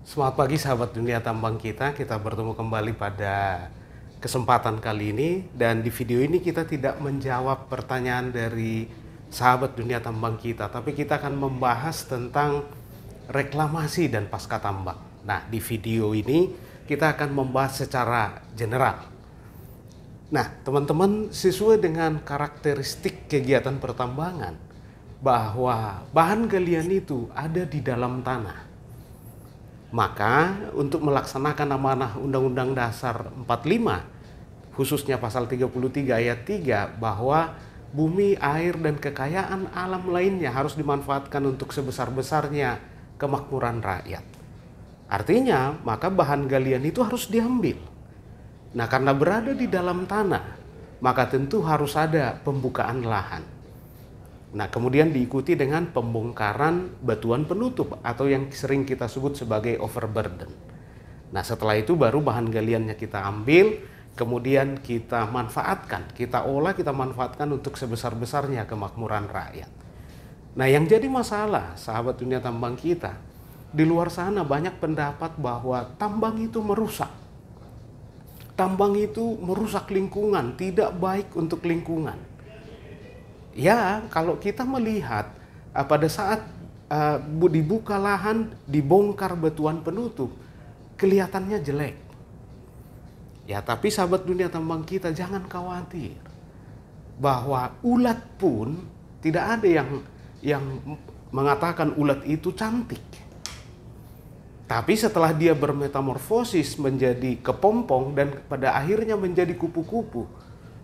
Selamat pagi sahabat dunia tambang kita, kita bertemu kembali pada kesempatan kali ini dan di video ini kita tidak menjawab pertanyaan dari sahabat dunia tambang kita, tapi kita akan membahas tentang reklamasi dan pasca tambang. Nah, di video ini kita akan membahas secara general. Nah, teman-teman, sesuai dengan karakteristik kegiatan pertambangan bahwa bahan galian itu ada di dalam tanah maka untuk melaksanakan amanah Undang-Undang Dasar 45 khususnya pasal 33 ayat 3 bahwa bumi, air dan kekayaan alam lainnya harus dimanfaatkan untuk sebesar-besarnya kemakmuran rakyat. Artinya, maka bahan galian itu harus diambil. Nah, karena berada di dalam tanah, maka tentu harus ada pembukaan lahan. Nah, kemudian diikuti dengan pembongkaran batuan penutup atau yang sering kita sebut sebagai overburden. Nah, setelah itu baru bahan galiannya kita ambil, kemudian kita manfaatkan, kita olah, kita manfaatkan untuk sebesar-besarnya kemakmuran rakyat. Nah, yang jadi masalah sahabat dunia tambang kita, di luar sana banyak pendapat bahwa tambang itu merusak. Tambang itu merusak lingkungan, tidak baik untuk lingkungan. Ya, kalau kita melihat uh, pada saat uh, dibuka lahan, dibongkar batuan penutup, kelihatannya jelek. Ya, tapi sahabat dunia tambang kita jangan khawatir bahwa ulat pun tidak ada yang yang mengatakan ulat itu cantik. Tapi setelah dia bermetamorfosis menjadi kepompong dan pada akhirnya menjadi kupu-kupu,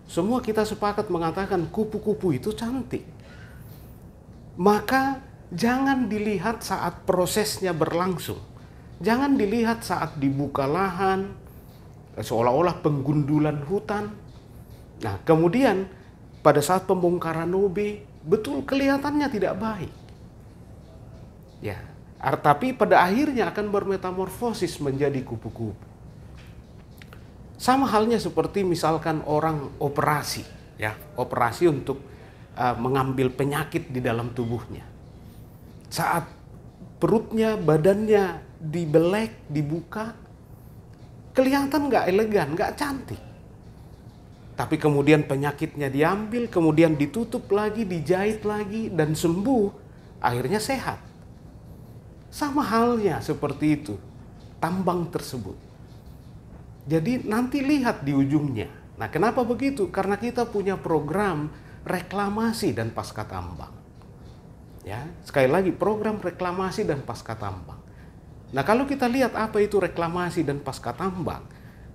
semua kita sepakat mengatakan kupu-kupu itu cantik. Maka jangan dilihat saat prosesnya berlangsung. Jangan dilihat saat dibuka lahan, seolah-olah penggundulan hutan. Nah, kemudian pada saat pembongkaran Nobe, betul kelihatannya tidak baik. Ya, tapi pada akhirnya akan bermetamorfosis menjadi kupu-kupu. Sama halnya seperti misalkan orang operasi, ya, operasi untuk uh, mengambil penyakit di dalam tubuhnya. Saat perutnya, badannya dibelek, dibuka, kelihatan nggak elegan, nggak cantik. Tapi kemudian penyakitnya diambil, kemudian ditutup lagi, dijahit lagi, dan sembuh. Akhirnya sehat. Sama halnya seperti itu, tambang tersebut jadi nanti lihat di ujungnya. Nah, kenapa begitu? Karena kita punya program reklamasi dan pasca tambang. Ya, sekali lagi program reklamasi dan pasca tambang. Nah, kalau kita lihat apa itu reklamasi dan pasca tambang,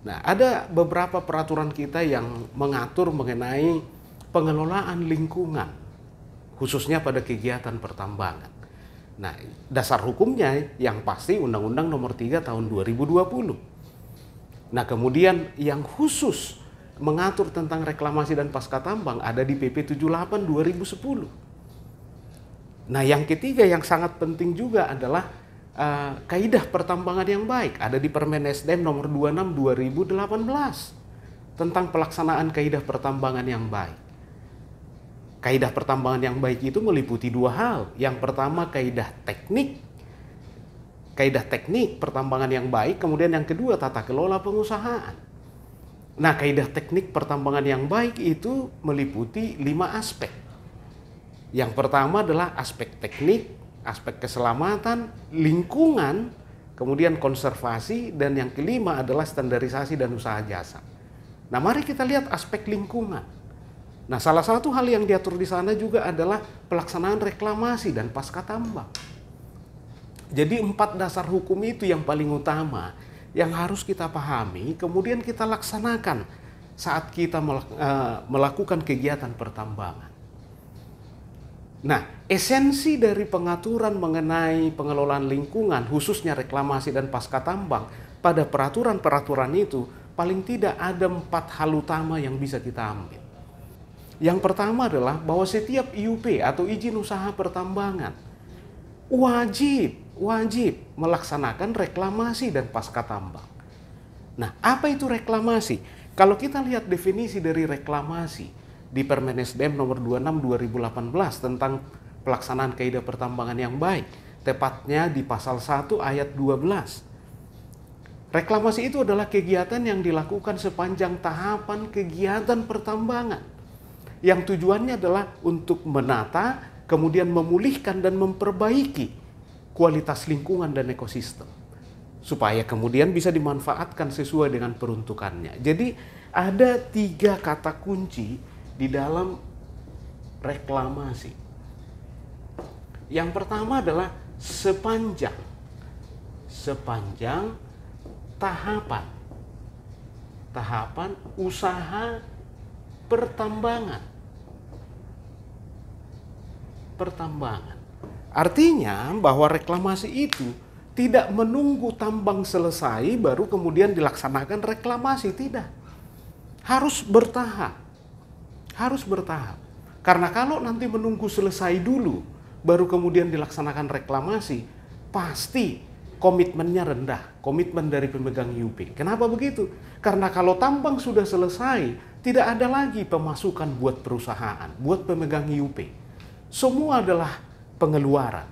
nah ada beberapa peraturan kita yang mengatur mengenai pengelolaan lingkungan khususnya pada kegiatan pertambangan. Nah, dasar hukumnya yang pasti Undang-Undang Nomor 3 tahun 2020 Nah, kemudian yang khusus mengatur tentang reklamasi dan pasca tambang ada di PP 78 2010. Nah, yang ketiga yang sangat penting juga adalah uh, kaidah pertambangan yang baik ada di Permen SDM nomor 26 2018 tentang pelaksanaan kaidah pertambangan yang baik. Kaidah pertambangan yang baik itu meliputi dua hal. Yang pertama kaidah teknik kaidah teknik pertambangan yang baik, kemudian yang kedua tata kelola pengusahaan. Nah, kaidah teknik pertambangan yang baik itu meliputi lima aspek. Yang pertama adalah aspek teknik, aspek keselamatan, lingkungan, kemudian konservasi, dan yang kelima adalah standarisasi dan usaha jasa. Nah, mari kita lihat aspek lingkungan. Nah, salah satu hal yang diatur di sana juga adalah pelaksanaan reklamasi dan pasca tambang. Jadi empat dasar hukum itu yang paling utama yang harus kita pahami, kemudian kita laksanakan saat kita eh, melakukan kegiatan pertambangan. Nah, esensi dari pengaturan mengenai pengelolaan lingkungan, khususnya reklamasi dan pasca tambang, pada peraturan-peraturan itu paling tidak ada empat hal utama yang bisa kita ambil. Yang pertama adalah bahwa setiap IUP atau izin usaha pertambangan wajib wajib melaksanakan reklamasi dan pasca tambang. Nah, apa itu reklamasi? Kalau kita lihat definisi dari reklamasi di Permen nomor 26 2018 tentang pelaksanaan kaidah pertambangan yang baik, tepatnya di pasal 1 ayat 12. Reklamasi itu adalah kegiatan yang dilakukan sepanjang tahapan kegiatan pertambangan yang tujuannya adalah untuk menata, kemudian memulihkan dan memperbaiki kualitas lingkungan dan ekosistem supaya kemudian bisa dimanfaatkan sesuai dengan peruntukannya. Jadi ada tiga kata kunci di dalam reklamasi. Yang pertama adalah sepanjang sepanjang tahapan tahapan usaha pertambangan pertambangan Artinya bahwa reklamasi itu tidak menunggu tambang selesai baru kemudian dilaksanakan reklamasi, tidak. Harus bertahap. Harus bertahap. Karena kalau nanti menunggu selesai dulu baru kemudian dilaksanakan reklamasi, pasti komitmennya rendah, komitmen dari pemegang UP. Kenapa begitu? Karena kalau tambang sudah selesai, tidak ada lagi pemasukan buat perusahaan, buat pemegang UP. Semua adalah pengeluaran.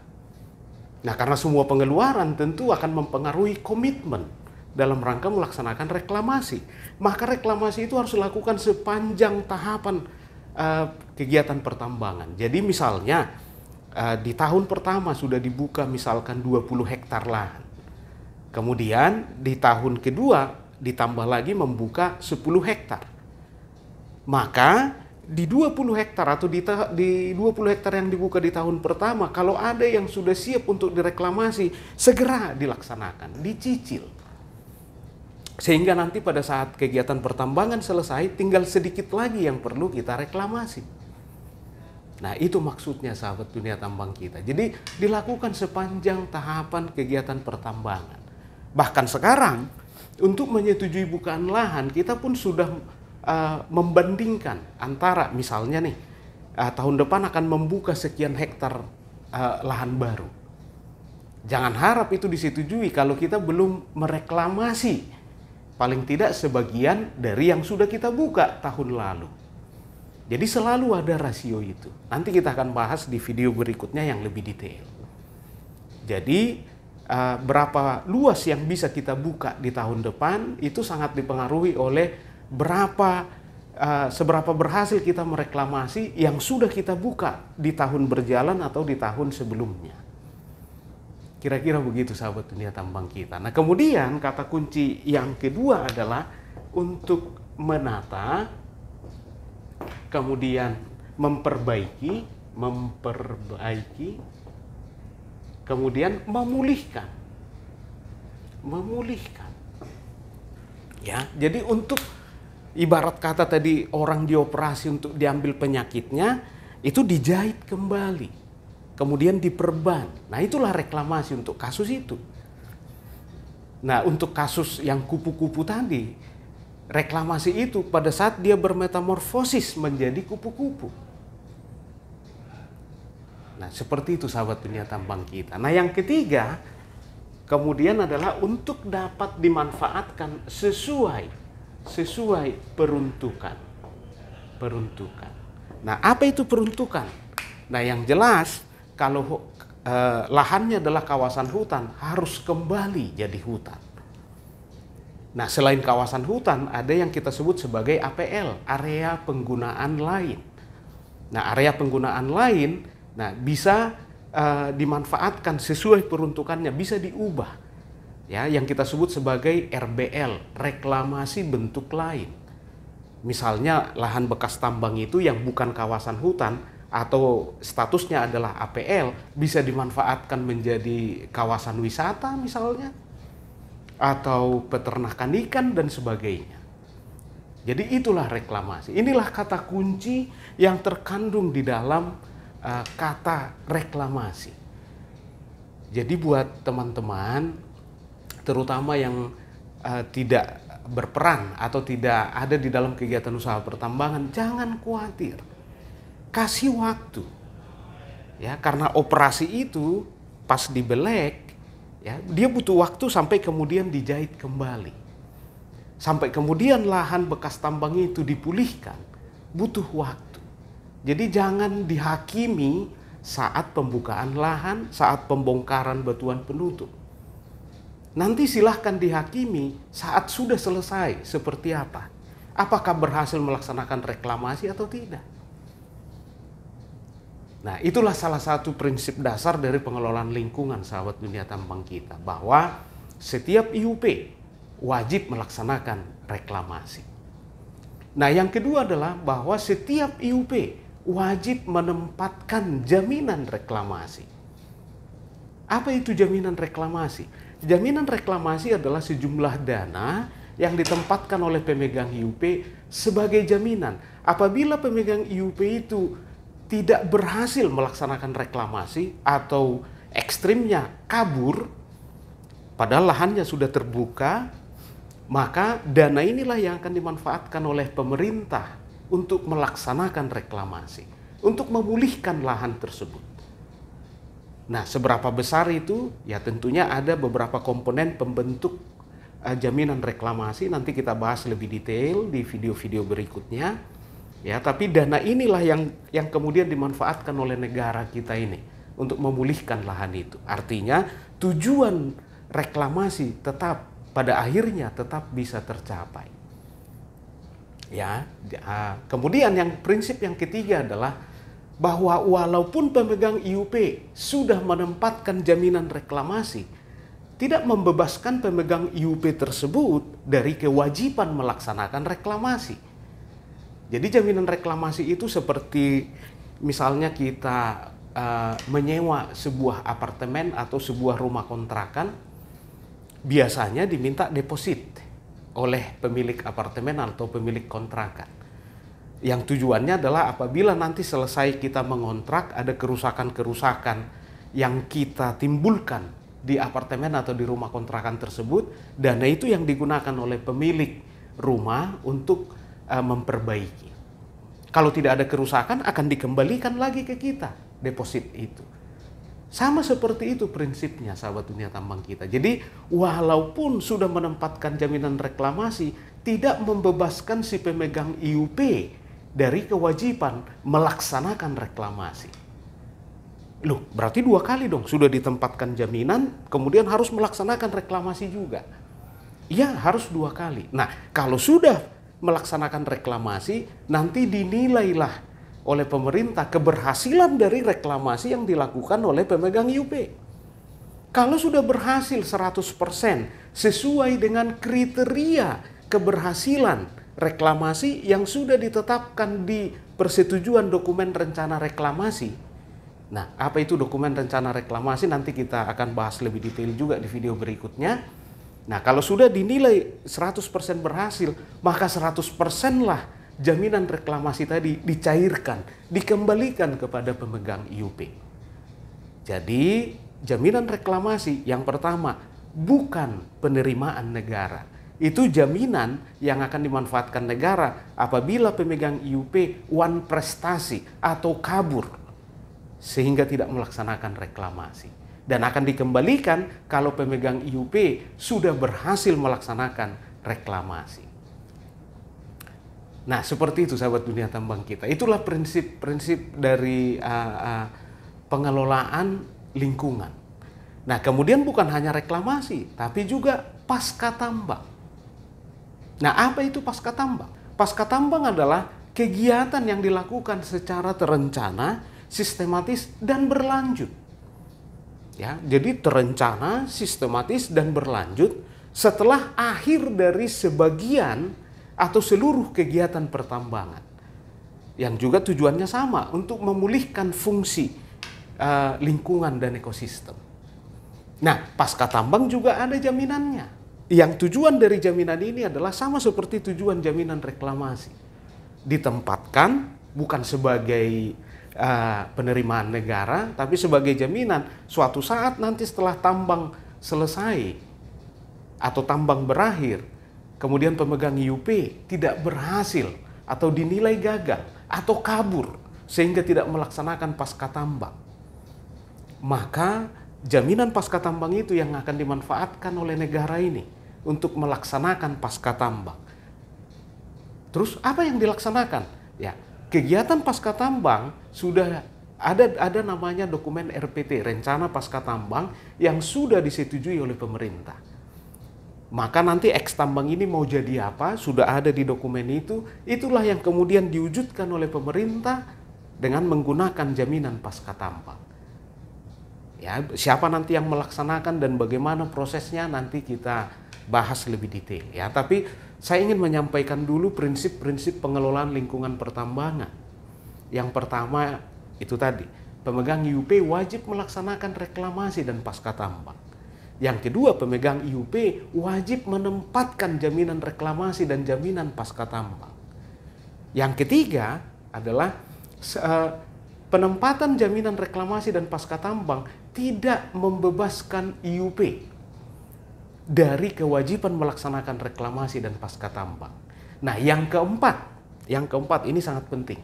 Nah, karena semua pengeluaran tentu akan mempengaruhi komitmen dalam rangka melaksanakan reklamasi. Maka reklamasi itu harus dilakukan sepanjang tahapan uh, kegiatan pertambangan. Jadi misalnya uh, di tahun pertama sudah dibuka misalkan 20 hektar lahan. Kemudian di tahun kedua ditambah lagi membuka 10 hektar. Maka di 20 hektar atau di, di 20 hektar yang dibuka di tahun pertama, kalau ada yang sudah siap untuk direklamasi, segera dilaksanakan, dicicil. Sehingga nanti pada saat kegiatan pertambangan selesai, tinggal sedikit lagi yang perlu kita reklamasi. Nah itu maksudnya sahabat dunia tambang kita. Jadi dilakukan sepanjang tahapan kegiatan pertambangan. Bahkan sekarang, untuk menyetujui bukaan lahan, kita pun sudah uh, membandingkan antara misalnya nih uh, tahun depan akan membuka sekian hektar uh, lahan baru. Jangan harap itu disetujui kalau kita belum mereklamasi paling tidak sebagian dari yang sudah kita buka tahun lalu. Jadi selalu ada rasio itu. Nanti kita akan bahas di video berikutnya yang lebih detail. Jadi berapa luas yang bisa kita buka di tahun depan itu sangat dipengaruhi oleh berapa uh, seberapa berhasil kita mereklamasi yang sudah kita buka di tahun berjalan atau di tahun sebelumnya. Kira-kira begitu sahabat dunia tambang kita. Nah, kemudian kata kunci yang kedua adalah untuk menata kemudian memperbaiki, memperbaiki kemudian memulihkan. Memulihkan. Ya, jadi untuk ibarat kata tadi orang dioperasi untuk diambil penyakitnya itu dijahit kembali kemudian diperban nah itulah reklamasi untuk kasus itu nah untuk kasus yang kupu-kupu tadi reklamasi itu pada saat dia bermetamorfosis menjadi kupu-kupu nah seperti itu sahabat dunia tambang kita nah yang ketiga kemudian adalah untuk dapat dimanfaatkan sesuai sesuai peruntukan. Peruntukan. Nah, apa itu peruntukan? Nah, yang jelas kalau eh, lahannya adalah kawasan hutan harus kembali jadi hutan. Nah, selain kawasan hutan ada yang kita sebut sebagai APL, area penggunaan lain. Nah, area penggunaan lain nah bisa eh, dimanfaatkan sesuai peruntukannya, bisa diubah ya yang kita sebut sebagai RBL reklamasi bentuk lain misalnya lahan bekas tambang itu yang bukan kawasan hutan atau statusnya adalah APL bisa dimanfaatkan menjadi kawasan wisata misalnya atau peternakan ikan dan sebagainya. Jadi itulah reklamasi. Inilah kata kunci yang terkandung di dalam uh, kata reklamasi. Jadi buat teman-teman terutama yang uh, tidak berperan atau tidak ada di dalam kegiatan usaha pertambangan, jangan khawatir. Kasih waktu. Ya, karena operasi itu pas dibelek ya, dia butuh waktu sampai kemudian dijahit kembali. Sampai kemudian lahan bekas tambang itu dipulihkan, butuh waktu. Jadi jangan dihakimi saat pembukaan lahan, saat pembongkaran batuan penutup Nanti silahkan dihakimi saat sudah selesai seperti apa. Apakah berhasil melaksanakan reklamasi atau tidak. Nah itulah salah satu prinsip dasar dari pengelolaan lingkungan sahabat dunia tambang kita. Bahwa setiap IUP wajib melaksanakan reklamasi. Nah yang kedua adalah bahwa setiap IUP wajib menempatkan jaminan reklamasi. Apa itu jaminan reklamasi? Jaminan reklamasi adalah sejumlah dana yang ditempatkan oleh pemegang IUP sebagai jaminan. Apabila pemegang IUP itu tidak berhasil melaksanakan reklamasi atau ekstrimnya kabur, padahal lahannya sudah terbuka, maka dana inilah yang akan dimanfaatkan oleh pemerintah untuk melaksanakan reklamasi, untuk memulihkan lahan tersebut. Nah, seberapa besar itu? Ya tentunya ada beberapa komponen pembentuk uh, jaminan reklamasi nanti kita bahas lebih detail di video-video berikutnya. Ya, tapi dana inilah yang yang kemudian dimanfaatkan oleh negara kita ini untuk memulihkan lahan itu. Artinya, tujuan reklamasi tetap pada akhirnya tetap bisa tercapai. Ya, kemudian yang prinsip yang ketiga adalah bahwa walaupun pemegang IUP sudah menempatkan jaminan reklamasi, tidak membebaskan pemegang IUP tersebut dari kewajiban melaksanakan reklamasi. Jadi jaminan reklamasi itu seperti misalnya kita uh, menyewa sebuah apartemen atau sebuah rumah kontrakan, biasanya diminta deposit oleh pemilik apartemen atau pemilik kontrakan yang tujuannya adalah apabila nanti selesai kita mengontrak ada kerusakan-kerusakan yang kita timbulkan di apartemen atau di rumah kontrakan tersebut, dana itu yang digunakan oleh pemilik rumah untuk uh, memperbaiki. Kalau tidak ada kerusakan akan dikembalikan lagi ke kita deposit itu. Sama seperti itu prinsipnya sahabat dunia tambang kita. Jadi walaupun sudah menempatkan jaminan reklamasi tidak membebaskan si pemegang IUP dari kewajiban melaksanakan reklamasi. Loh, berarti dua kali dong sudah ditempatkan jaminan, kemudian harus melaksanakan reklamasi juga. Ya, harus dua kali. Nah, kalau sudah melaksanakan reklamasi, nanti dinilailah oleh pemerintah keberhasilan dari reklamasi yang dilakukan oleh pemegang IUP. Kalau sudah berhasil 100% sesuai dengan kriteria keberhasilan reklamasi yang sudah ditetapkan di persetujuan dokumen rencana reklamasi. Nah, apa itu dokumen rencana reklamasi nanti kita akan bahas lebih detail juga di video berikutnya. Nah, kalau sudah dinilai 100% berhasil, maka 100% lah jaminan reklamasi tadi dicairkan, dikembalikan kepada pemegang IUP. Jadi, jaminan reklamasi yang pertama bukan penerimaan negara itu jaminan yang akan dimanfaatkan negara apabila pemegang IUP one prestasi atau kabur sehingga tidak melaksanakan reklamasi dan akan dikembalikan kalau pemegang IUP sudah berhasil melaksanakan reklamasi. Nah, seperti itu sahabat dunia tambang kita. Itulah prinsip-prinsip dari uh, uh, pengelolaan lingkungan. Nah, kemudian bukan hanya reklamasi, tapi juga pasca tambang. Nah, apa itu pasca tambang? Pasca tambang adalah kegiatan yang dilakukan secara terencana, sistematis dan berlanjut. Ya, jadi terencana, sistematis dan berlanjut setelah akhir dari sebagian atau seluruh kegiatan pertambangan. Yang juga tujuannya sama untuk memulihkan fungsi uh, lingkungan dan ekosistem. Nah, pasca tambang juga ada jaminannya yang tujuan dari jaminan ini adalah sama seperti tujuan jaminan reklamasi. Ditempatkan bukan sebagai uh, penerimaan negara, tapi sebagai jaminan suatu saat nanti setelah tambang selesai atau tambang berakhir, kemudian pemegang IUP tidak berhasil atau dinilai gagal atau kabur sehingga tidak melaksanakan pasca tambang. Maka jaminan pasca tambang itu yang akan dimanfaatkan oleh negara ini untuk melaksanakan pasca tambang. Terus apa yang dilaksanakan? Ya, kegiatan pasca tambang sudah ada ada namanya dokumen RPT, rencana pasca tambang yang sudah disetujui oleh pemerintah. Maka nanti eks tambang ini mau jadi apa, sudah ada di dokumen itu, itulah yang kemudian diwujudkan oleh pemerintah dengan menggunakan jaminan pasca tambang. Ya, siapa nanti yang melaksanakan dan bagaimana prosesnya nanti kita bahas lebih detail ya. Tapi saya ingin menyampaikan dulu prinsip-prinsip pengelolaan lingkungan pertambangan. Yang pertama itu tadi, pemegang IUP wajib melaksanakan reklamasi dan pasca tambang. Yang kedua, pemegang IUP wajib menempatkan jaminan reklamasi dan jaminan pasca tambang. Yang ketiga adalah e, penempatan jaminan reklamasi dan pasca tambang tidak membebaskan IUP dari kewajiban melaksanakan reklamasi dan pasca tambang. Nah, yang keempat, yang keempat ini sangat penting.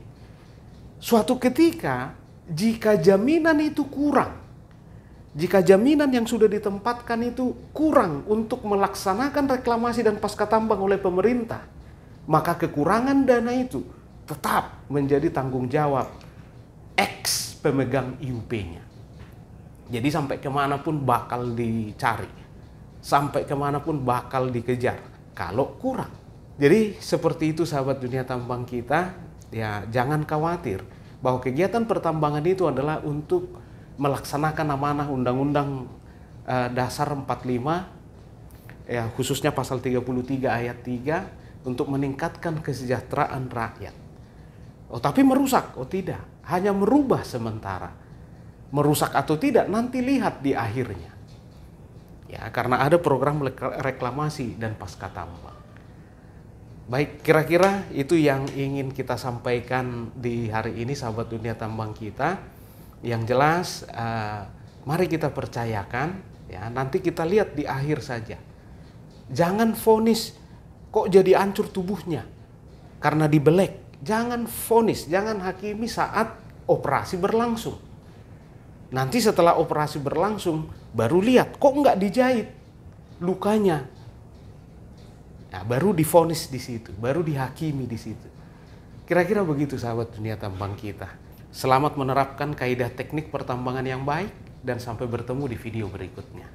Suatu ketika jika jaminan itu kurang, jika jaminan yang sudah ditempatkan itu kurang untuk melaksanakan reklamasi dan pasca tambang oleh pemerintah, maka kekurangan dana itu tetap menjadi tanggung jawab ex pemegang IUP-nya. Jadi sampai kemanapun bakal dicari sampai kemanapun bakal dikejar kalau kurang. Jadi seperti itu sahabat dunia tambang kita, ya jangan khawatir bahwa kegiatan pertambangan itu adalah untuk melaksanakan amanah Undang-Undang eh, Dasar 45 ya khususnya pasal 33 ayat 3 untuk meningkatkan kesejahteraan rakyat. Oh, tapi merusak? Oh tidak, hanya merubah sementara. Merusak atau tidak nanti lihat di akhirnya ya karena ada program reklamasi dan pasca tambang. Baik, kira-kira itu yang ingin kita sampaikan di hari ini sahabat dunia tambang kita. Yang jelas eh, mari kita percayakan ya nanti kita lihat di akhir saja. Jangan fonis kok jadi ancur tubuhnya karena dibelek. Jangan fonis, jangan hakimi saat operasi berlangsung. Nanti setelah operasi berlangsung baru lihat kok nggak dijahit lukanya nah, baru difonis di situ baru dihakimi di situ kira-kira begitu sahabat dunia tambang kita selamat menerapkan kaidah teknik pertambangan yang baik dan sampai bertemu di video berikutnya.